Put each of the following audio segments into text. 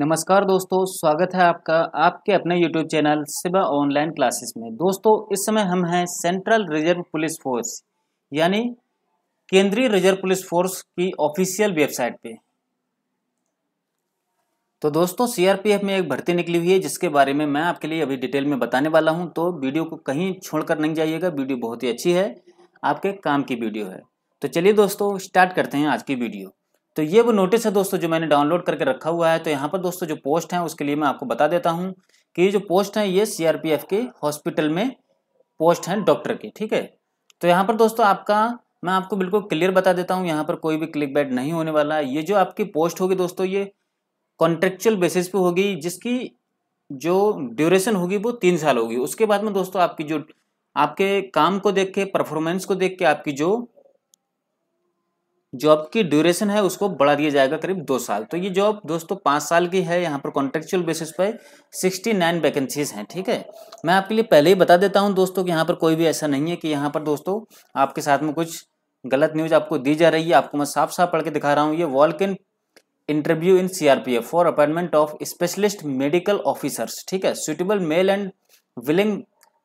नमस्कार दोस्तों स्वागत है आपका आपके अपने YouTube channel Siba online classes में दोस्तों इस समय हम हैं सेंट्रल रिजर्व पुलिस फोर्स यानी केंद्रीय रिजर्व पुलिस फोर्स की ऑफिशियल वेबसाइट पे तो दोस्तों सीआरपीएफ में एक भर्ती निकली हुई है जिसके बारे में मैं आपके लिए अभी डिटेल में बताने वाला हूं तो वीडियो को कहीं छोड़कर नहीं जाइएगा वीडियो बहुत ही अच्छी है आपके काम की वीडियो है तो चलिए दोस्तों स्टार्ट करते हैं आज की वीडियो तो ये वो नोटिस है दोस्तों जो मैंने डाउनलोड करके रखा हुआ है तो यहाँ पर दोस्तों जो पोस्ट है उसके लिए मैं आपको बता देता हूँ कि जो पोस्ट है ये सीआरपीएफ के हॉस्पिटल में पोस्ट हैं डॉक्टर की ठीक है तो यहाँ पर दोस्तों आपका मैं आपको बिल्कुल क्लियर बता देता हूँ यहाँ पर कोई भी क्लिक बैड नहीं होने वाला ये जो आपकी पोस्ट होगी दोस्तों ये कॉन्ट्रेक्चुअल बेसिस पे होगी जिसकी जो ड्यूरेशन होगी वो तीन साल होगी उसके बाद में दोस्तों आपकी जो आपके काम को देख के परफॉर्मेंस को देख के आपकी जो जॉब की ड्यूरेशन है उसको बढ़ा दिया जाएगा करीब दो साल तो ये जॉब दोस्तों पाँच साल की है यहाँ पर कॉन्ट्रेक्चुअल बेसिस पर सिक्सटी नाइन वैकेंसीज हैं ठीक है मैं आपके लिए पहले ही बता देता हूँ दोस्तों कि यहाँ पर कोई भी ऐसा नहीं है कि यहाँ पर दोस्तों आपके साथ में कुछ गलत न्यूज़ आपको दी जा रही है आपको मैं साफ साफ पढ़ के दिखा रहा हूँ ये walk in interview in F for appointment of specialist medical officers ठीक है suitable male and willing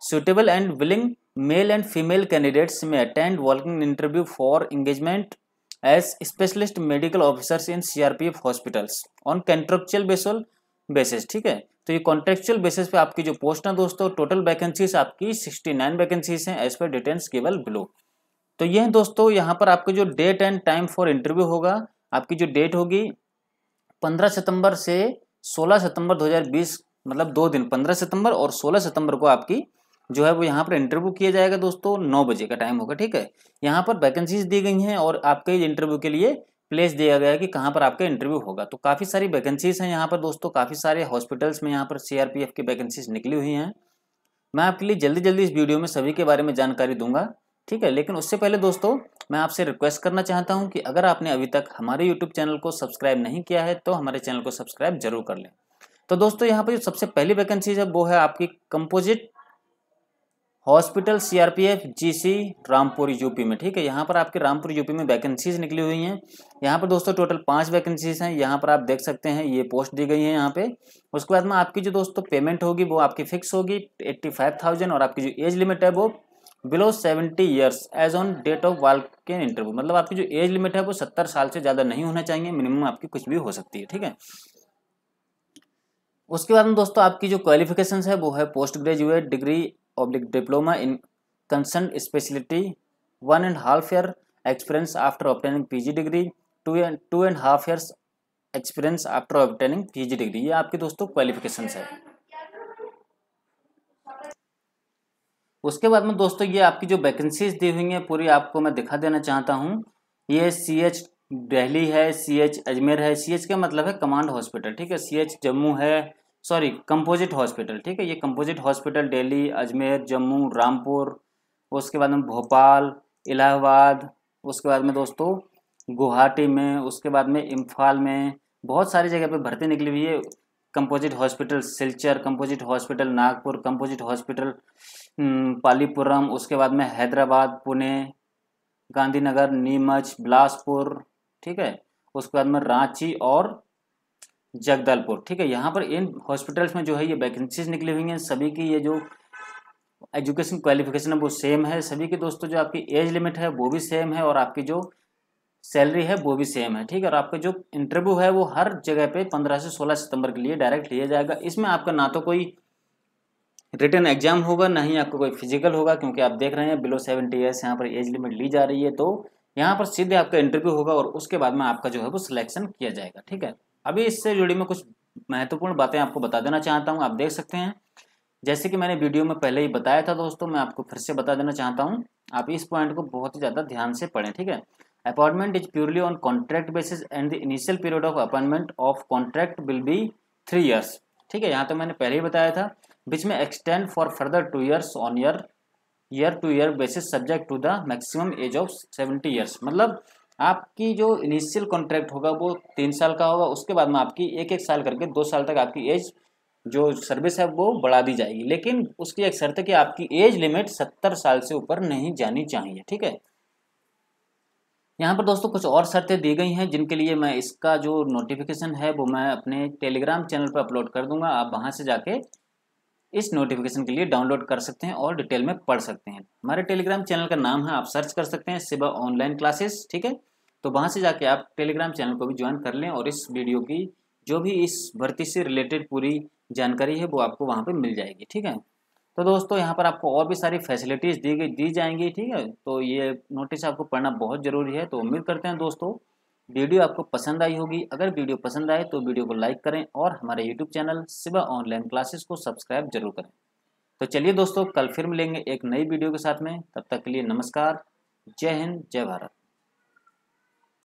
suitable and willing male and female candidates में attend walking interview for engagement as specialist medical officers in CRPF hospitals on contractual basal basis ठीक है तो ये contractual basis पे आपकी जो पोस्ट है दोस्तों टोटल वैकेंसीज आपकी 69 वैकेंसीज हैं एज पर डिटेल्स केवल बिलो तो ये है दोस्तों यहाँ पर आपके जो date and time for interview होगा आपकी जो डेट होगी 15 सितंबर से 16 सितंबर 2020 मतलब दो दिन 15 सितंबर और 16 सितंबर को आपकी जो है वो यहाँ पर इंटरव्यू किया जाएगा दोस्तों नौ बजे का टाइम होगा ठीक है यहाँ पर वैकेंसीज दी गई हैं और आपके इंटरव्यू के लिए प्लेस दिया गया है कि कहाँ पर आपका इंटरव्यू होगा तो काफ़ी सारी वैकेंसीज हैं यहाँ पर दोस्तों काफ़ी सारे हॉस्पिटल्स में यहाँ पर सी की वैकेंसीज निकली हुई हैं मैं आपके लिए जल्दी जल्दी इस वीडियो में सभी के बारे में जानकारी दूंगा ठीक है लेकिन उससे पहले दोस्तों मैं आपसे रिक्वेस्ट करना चाहता हूं कि अगर आपने अभी तक हमारे यूट्यूब चैनल को सब्सक्राइब नहीं किया है तो हमारे चैनल को सब्सक्राइब जरूर कर लें तो दोस्तों यहाँ पर जो सबसे पहली वैकेंसीज है वो है आपकी composite hospital CRPF GC Rampur UP में ठीक है यहाँ पर आपके रामपुर यूपी में वैकेंसीज निकली हुई हैं यहाँ पर दोस्तों टोटल पांच वैकेंसीज हैं यहाँ पर आप देख सकते हैं ये पोस्ट दी गई है यहाँ पे उसके बाद में आपकी जो दोस्तों पेमेंट होगी वो आपकी फिक्स होगी एट्टी फाइव थाउजेंड और आपकी जो एज लिमिट है वो below seventy years age on date of walk के इंटरव्यू मतलब आपकी जो एज लिमिट है वो सत्तर साल से ज़्यादा नहीं होना चाहिए मिनिमम आपकी कुछ भी हो सकती है ठीक है उसके बाद में दोस्तों आपकी जो क्वालिफिकेशन है वो है post graduate degree oblique diploma in concerned specialty, one and half year experience after obtaining PG degree, two and two and half years experience after obtaining PG degree ये आपके दोस्तों क्वालिफिकेशन है उसके बाद में दोस्तों ये आपकी जो वैकेंसीज दी हुई हैं पूरी आपको मैं दिखा देना चाहता हूँ ये सी एच दिल्ली है सी एच अजमेर है सी एच का मतलब है कमांड हॉस्पिटल ठीक है सी एच जम्मू है सॉरी कंपोजिट हॉस्पिटल ठीक है ये कंपोजिट हॉस्पिटल दिल्ली अजमेर जम्मू रामपुर उसके बाद में भोपाल इलाहाबाद उसके बाद में दोस्तों गुवाहाटी में उसके बाद में इम्फाल में बहुत सारी जगह पे भर्ती निकली हुई है composite hospital Silchar composite hospital Nagpur composite hospital hmm, Pallipuram उसके बाद में हैदराबाद पुणे गांधीनगर नीमच बिलासपुर ठीक है उसके बाद में रांची और जगदलपुर ठीक है यहाँ पर इन हॉस्पिटल्स में जो है ये वैकेंसीज निकली हुई हैं सभी की ये जो एजुकेशन क्वालिफिकेशन है वो सेम है सभी की दोस्तों जो आपकी एज लिमिट है वो भी सेम है और आपकी जो सैलरी है वो भी सेम है ठीक है और आपका जो इंटरव्यू है वो हर जगह पे 15 से 16 सितंबर के लिए डायरेक्ट लिया जाएगा इसमें आपका ना तो कोई रिटर्न एग्जाम होगा ना ही आपका कोई फिजिकल होगा क्योंकि आप देख रहे हैं बिलो सेवेंटी ईयर्स यहाँ पर एज लिमिट ली जा रही है तो यहाँ पर सीधे आपका इंटरव्यू होगा और उसके बाद में आपका जो है वो सिलेक्शन किया जाएगा ठीक है अभी इससे जुड़ी मैं कुछ महत्वपूर्ण बातें आपको बता देना चाहता हूँ आप देख सकते हैं जैसे कि मैंने वीडियो में पहले ही बताया था दोस्तों मैं आपको फिर से बता देना चाहता हूँ आप इस पॉइंट को बहुत ही ज़्यादा ध्यान से पढ़ें ठीक है appointment is purely on contract basis and the initial period of appointment of contract will be three years ठीक है यहाँ तो मैंने पहले ही बताया था बीच में extend for further two years on year year to year basis subject to the maximum age of seventy years मतलब आपकी जो इनिशियल कॉन्ट्रैक्ट होगा वो तीन साल का होगा उसके बाद में आपकी एक एक साल करके दो साल तक आपकी एज जो सर्विस है वो बढ़ा दी जाएगी लेकिन उसकी एक शर्त है कि आपकी एज लिमिट सत्तर साल से ऊपर नहीं जानी चाहिए ठीक है यहाँ पर दोस्तों कुछ और शर्तें दी गई हैं जिनके लिए मैं इसका जो नोटिफिकेशन है वो मैं अपने टेलीग्राम चैनल पर अपलोड कर दूंगा आप वहाँ से जाके इस नोटिफिकेशन के लिए डाउनलोड कर सकते हैं और डिटेल में पढ़ सकते हैं हमारे टेलीग्राम चैनल का नाम है आप सर्च कर सकते हैं सिवा ऑनलाइन क्लासेस ठीक है तो वहाँ से जाके आप टेलीग्राम चैनल को भी ज्वाइन कर लें और इस वीडियो की जो भी इस भर्ती से रिलेटेड पूरी जानकारी है वो आपको वहाँ पर मिल जाएगी ठीक है तो दोस्तों यहाँ पर आपको और भी सारी फैसिलिटीज़ दी गई दी जाएंगी ठीक है तो ये नोटिस आपको पढ़ना बहुत ज़रूरी है तो उम्मीद करते हैं दोस्तों वीडियो आपको पसंद आई होगी अगर वीडियो पसंद आए तो वीडियो को लाइक करें और हमारे YouTube channel Shiva online classes को सब्सक्राइब जरूर करें तो चलिए दोस्तों कल फिर मिलेंगे एक नई वीडियो के साथ में तब तक के लिए नमस्कार जय हिंद जय भारत